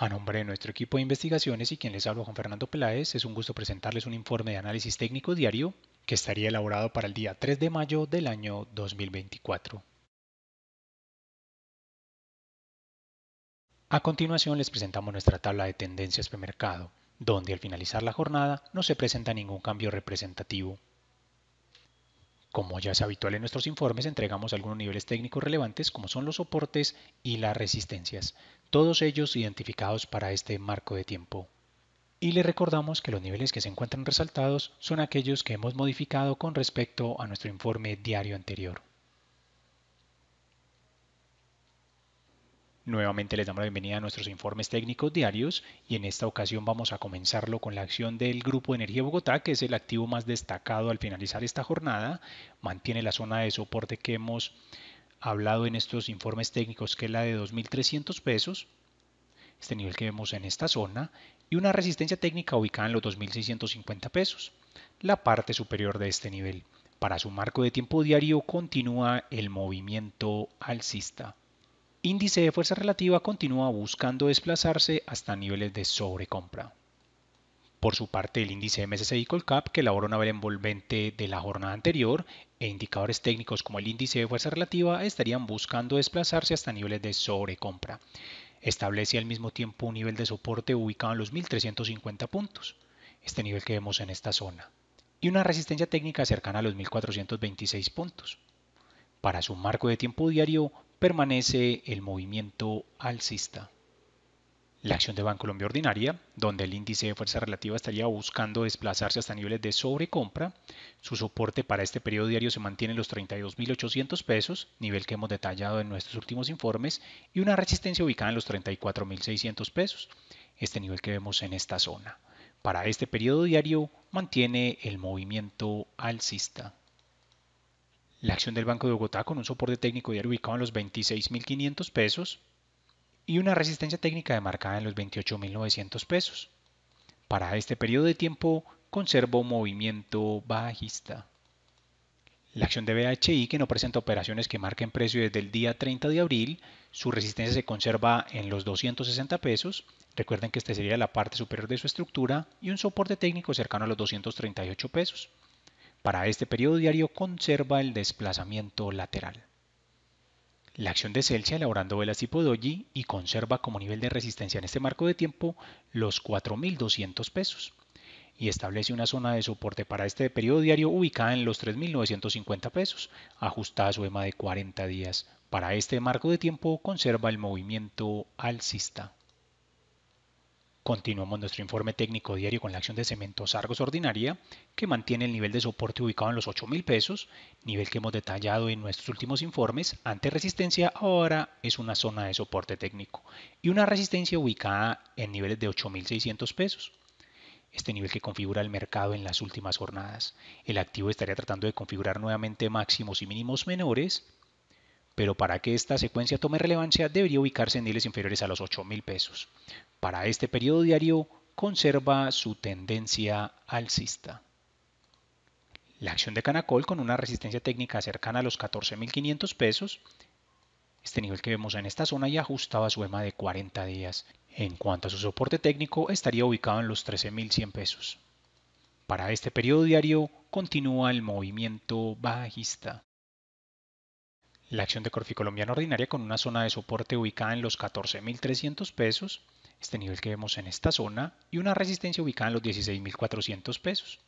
A nombre de nuestro equipo de investigaciones y quien les habla, Juan Fernando Peláez, es un gusto presentarles un informe de análisis técnico diario que estaría elaborado para el día 3 de mayo del año 2024. A continuación les presentamos nuestra tabla de tendencias mercado, donde al finalizar la jornada no se presenta ningún cambio representativo. Como ya es habitual en nuestros informes, entregamos algunos niveles técnicos relevantes como son los soportes y las resistencias, todos ellos identificados para este marco de tiempo. Y le recordamos que los niveles que se encuentran resaltados son aquellos que hemos modificado con respecto a nuestro informe diario anterior. Nuevamente les damos la bienvenida a nuestros informes técnicos diarios y en esta ocasión vamos a comenzarlo con la acción del Grupo Energía Bogotá, que es el activo más destacado al finalizar esta jornada. Mantiene la zona de soporte que hemos hablado en estos informes técnicos, que es la de 2.300 pesos, este nivel que vemos en esta zona, y una resistencia técnica ubicada en los 2.650 pesos, la parte superior de este nivel. Para su marco de tiempo diario continúa el movimiento alcista índice de fuerza relativa continúa buscando desplazarse hasta niveles de sobrecompra. Por su parte, el índice MSCI Colcap, que elaboró una vela envolvente de la jornada anterior, e indicadores técnicos como el índice de fuerza relativa estarían buscando desplazarse hasta niveles de sobrecompra. Establece al mismo tiempo un nivel de soporte ubicado en los 1350 puntos, este nivel que vemos en esta zona, y una resistencia técnica cercana a los 1426 puntos. Para su marco de tiempo diario permanece el movimiento alcista. La acción de banco Colombia ordinaria, donde el índice de fuerza relativa estaría buscando desplazarse hasta niveles de sobrecompra, su soporte para este periodo diario se mantiene en los 32.800 pesos, nivel que hemos detallado en nuestros últimos informes, y una resistencia ubicada en los 34.600 pesos, este nivel que vemos en esta zona. Para este periodo diario mantiene el movimiento alcista la acción del Banco de Bogotá con un soporte técnico diario ubicado en los 26.500 pesos y una resistencia técnica demarcada en los 28.900 pesos. Para este periodo de tiempo conservo movimiento bajista. La acción de BHI, que no presenta operaciones que marquen precio desde el día 30 de abril, su resistencia se conserva en los 260 pesos. Recuerden que esta sería la parte superior de su estructura y un soporte técnico cercano a los 238 pesos. Para este periodo diario conserva el desplazamiento lateral. La acción de Celsia elaborando velas tipo doji y conserva como nivel de resistencia en este marco de tiempo los 4.200 pesos y establece una zona de soporte para este periodo diario ubicada en los 3.950 pesos, ajustada a su EMA de 40 días. Para este marco de tiempo conserva el movimiento alcista. Continuamos nuestro informe técnico diario con la acción de cementos Argos Ordinaria, que mantiene el nivel de soporte ubicado en los 8,000 pesos, nivel que hemos detallado en nuestros últimos informes. Ante resistencia, ahora es una zona de soporte técnico y una resistencia ubicada en niveles de 8,600 pesos. Este nivel que configura el mercado en las últimas jornadas. El activo estaría tratando de configurar nuevamente máximos y mínimos menores pero para que esta secuencia tome relevancia debería ubicarse en niveles inferiores a los 8,000 pesos. Para este periodo diario conserva su tendencia alcista. La acción de Canacol con una resistencia técnica cercana a los 14.500 pesos, este nivel que vemos en esta zona ya ajustaba su EMA de 40 días. En cuanto a su soporte técnico, estaría ubicado en los 13.100 pesos. Para este periodo diario continúa el movimiento bajista la acción de colombiana ordinaria con una zona de soporte ubicada en los 14.300 pesos, este nivel que vemos en esta zona, y una resistencia ubicada en los 16.400 pesos.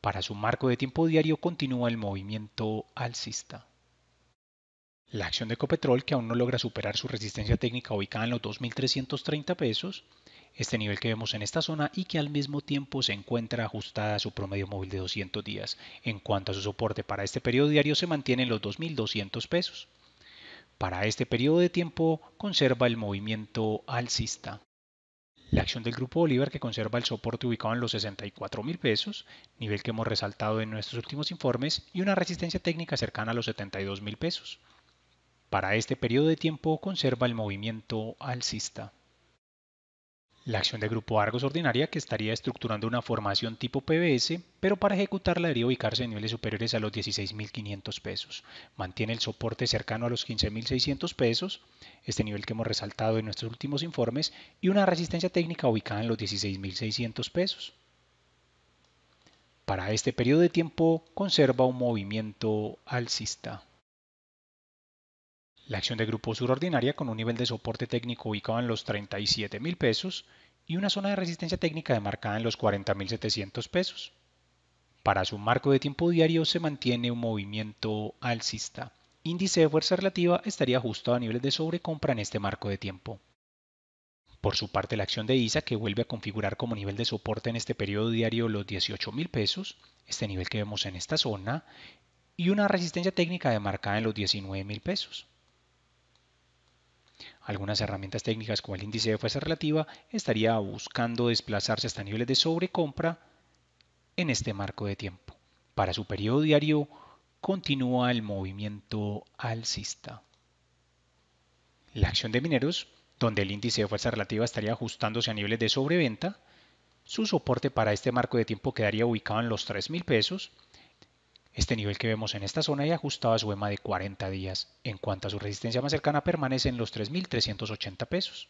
Para su marco de tiempo diario continúa el movimiento alcista. La acción de Copetrol, que aún no logra superar su resistencia técnica ubicada en los 2.330 pesos, este nivel que vemos en esta zona y que al mismo tiempo se encuentra ajustada a su promedio móvil de 200 días. En cuanto a su soporte para este periodo diario se mantiene en los 2.200 pesos. Para este periodo de tiempo conserva el movimiento alcista. La acción del Grupo Bolívar que conserva el soporte ubicado en los 64.000 pesos, nivel que hemos resaltado en nuestros últimos informes, y una resistencia técnica cercana a los 72.000 pesos. Para este periodo de tiempo conserva el movimiento alcista. La acción de grupo Argos ordinaria que estaría estructurando una formación tipo PBS, pero para ejecutarla debería ubicarse en niveles superiores a los 16.500 pesos. Mantiene el soporte cercano a los 15.600 pesos, este nivel que hemos resaltado en nuestros últimos informes, y una resistencia técnica ubicada en los 16.600 pesos. Para este periodo de tiempo conserva un movimiento alcista la acción de grupo surordinaria con un nivel de soporte técnico ubicado en los 37 mil pesos y una zona de resistencia técnica demarcada en los 40 mil pesos. Para su marco de tiempo diario se mantiene un movimiento alcista. Índice de fuerza relativa estaría ajustado a niveles de sobrecompra en este marco de tiempo. Por su parte, la acción de ISA, que vuelve a configurar como nivel de soporte en este periodo diario los 18 mil pesos, este nivel que vemos en esta zona, y una resistencia técnica demarcada en los 19 mil pesos. Algunas herramientas técnicas como el índice de fuerza relativa estaría buscando desplazarse hasta niveles de sobrecompra en este marco de tiempo. Para su periodo diario continúa el movimiento alcista. La acción de mineros, donde el índice de fuerza relativa estaría ajustándose a niveles de sobreventa, su soporte para este marco de tiempo quedaría ubicado en los $3,000 pesos este nivel que vemos en esta zona y ajustado a su EMA de 40 días. En cuanto a su resistencia más cercana permanece en los 3.380 pesos.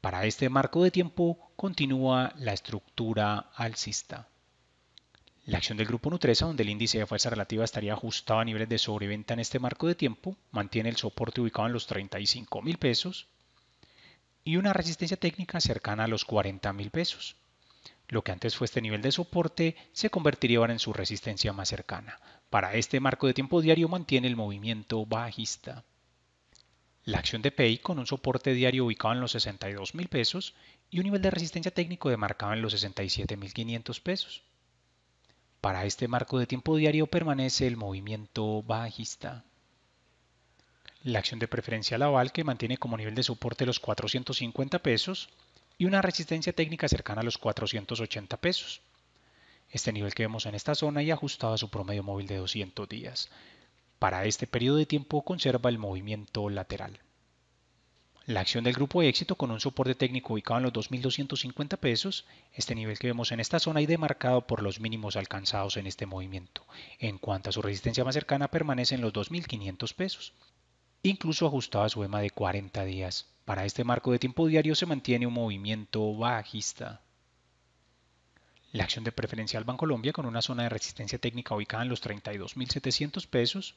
Para este marco de tiempo continúa la estructura alcista. La acción del grupo Nutresa, donde el índice de fuerza relativa estaría ajustado a niveles de sobreventa en este marco de tiempo, mantiene el soporte ubicado en los 35 mil pesos y una resistencia técnica cercana a los 40 mil pesos. Lo que antes fue este nivel de soporte se convertiría ahora en su resistencia más cercana. Para este marco de tiempo diario mantiene el movimiento bajista. La acción de PEI con un soporte diario ubicado en los 62 pesos y un nivel de resistencia técnico demarcado en los $67,500. pesos. Para este marco de tiempo diario permanece el movimiento bajista. La acción de preferencia laval que mantiene como nivel de soporte los 450 pesos y una resistencia técnica cercana a los 480 pesos. Este nivel que vemos en esta zona y ajustado a su promedio móvil de 200 días. Para este periodo de tiempo conserva el movimiento lateral. La acción del grupo de éxito con un soporte técnico ubicado en los 2.250 pesos, este nivel que vemos en esta zona y demarcado por los mínimos alcanzados en este movimiento. En cuanto a su resistencia más cercana permanece en los 2.500 pesos, incluso ajustado a su EMA de 40 días. Para este marco de tiempo diario se mantiene un movimiento bajista. La acción de preferencial Bancolombia con una zona de resistencia técnica ubicada en los 32.700 pesos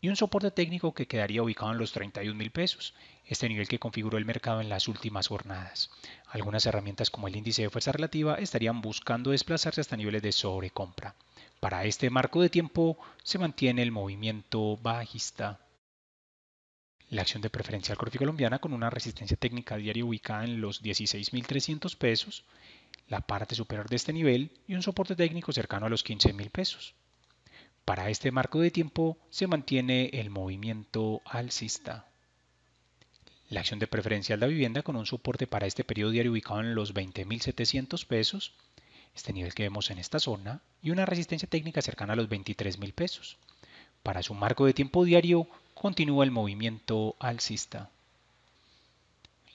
y un soporte técnico que quedaría ubicado en los 31.000 pesos, este nivel que configuró el mercado en las últimas jornadas. Algunas herramientas como el índice de fuerza relativa estarían buscando desplazarse hasta niveles de sobrecompra. Para este marco de tiempo se mantiene el movimiento bajista. La acción de preferencial Corfi Colombiana con una resistencia técnica diaria ubicada en los 16.300 pesos, la parte superior de este nivel y un soporte técnico cercano a los 15.000 pesos. Para este marco de tiempo se mantiene el movimiento alcista. La acción de preferencial de vivienda con un soporte para este periodo diario ubicado en los 20.700 pesos, este nivel que vemos en esta zona, y una resistencia técnica cercana a los 23.000 pesos. Para su marco de tiempo diario continúa el movimiento alcista.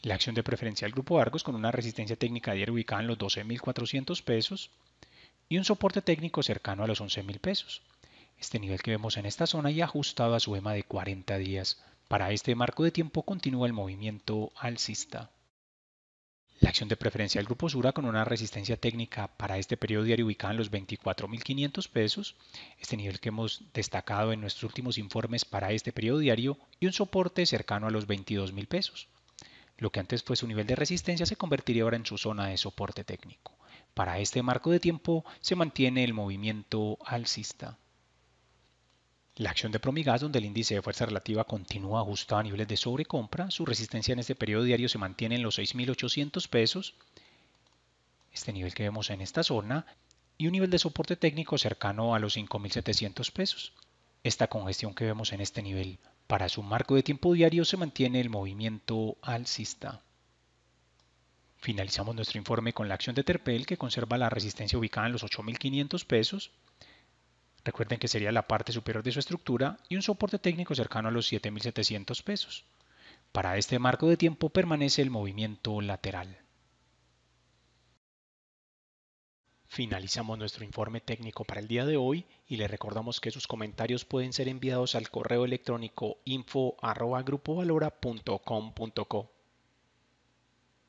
La acción de preferencia del grupo Argos con una resistencia técnica diaria ubicada en los 12.400 pesos y un soporte técnico cercano a los 11.000 pesos. Este nivel que vemos en esta zona y ajustado a su EMA de 40 días. Para este marco de tiempo continúa el movimiento alcista. La acción de preferencia del Grupo Sura con una resistencia técnica para este periodo diario ubicada en los 24.500 pesos, este nivel que hemos destacado en nuestros últimos informes para este periodo diario, y un soporte cercano a los 22.000 pesos. Lo que antes fue su nivel de resistencia se convertiría ahora en su zona de soporte técnico. Para este marco de tiempo se mantiene el movimiento alcista. La acción de Promigas, donde el índice de fuerza relativa continúa ajustado a niveles de sobrecompra, su resistencia en este periodo diario se mantiene en los 6.800 pesos, este nivel que vemos en esta zona, y un nivel de soporte técnico cercano a los 5.700 pesos. Esta congestión que vemos en este nivel para su marco de tiempo diario se mantiene el movimiento alcista. Finalizamos nuestro informe con la acción de Terpel que conserva la resistencia ubicada en los 8.500 pesos, recuerden que sería la parte superior de su estructura, y un soporte técnico cercano a los 7.700 pesos. Para este marco de tiempo permanece el movimiento lateral. Finalizamos nuestro informe técnico para el día de hoy y le recordamos que sus comentarios pueden ser enviados al correo electrónico info.grupovalora.com.co.